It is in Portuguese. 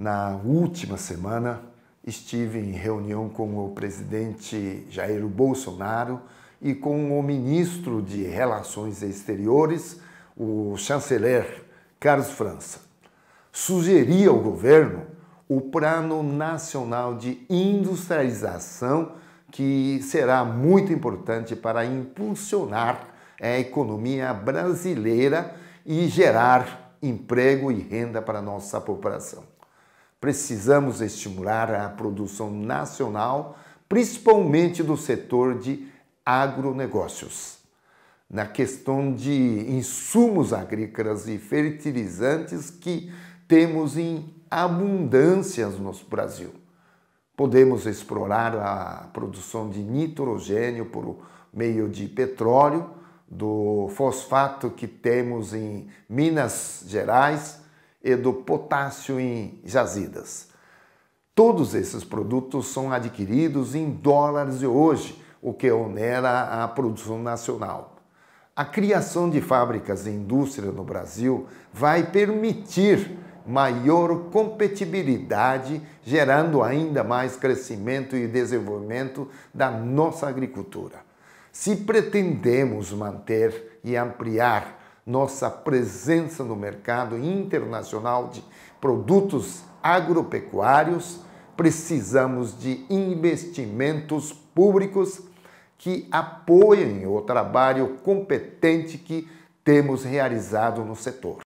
Na última semana, estive em reunião com o presidente Jair Bolsonaro e com o ministro de Relações Exteriores, o chanceler Carlos França. Sugeri ao governo o Plano Nacional de Industrialização, que será muito importante para impulsionar a economia brasileira e gerar emprego e renda para a nossa população. Precisamos estimular a produção nacional, principalmente do setor de agronegócios. Na questão de insumos agrícolas e fertilizantes que temos em abundância no nosso Brasil. Podemos explorar a produção de nitrogênio por meio de petróleo, do fosfato que temos em Minas Gerais, e do potássio em jazidas. Todos esses produtos são adquiridos em dólares de hoje, o que onera a produção nacional. A criação de fábricas e indústria no Brasil vai permitir maior competitividade, gerando ainda mais crescimento e desenvolvimento da nossa agricultura. Se pretendemos manter e ampliar nossa presença no mercado internacional de produtos agropecuários, precisamos de investimentos públicos que apoiem o trabalho competente que temos realizado no setor.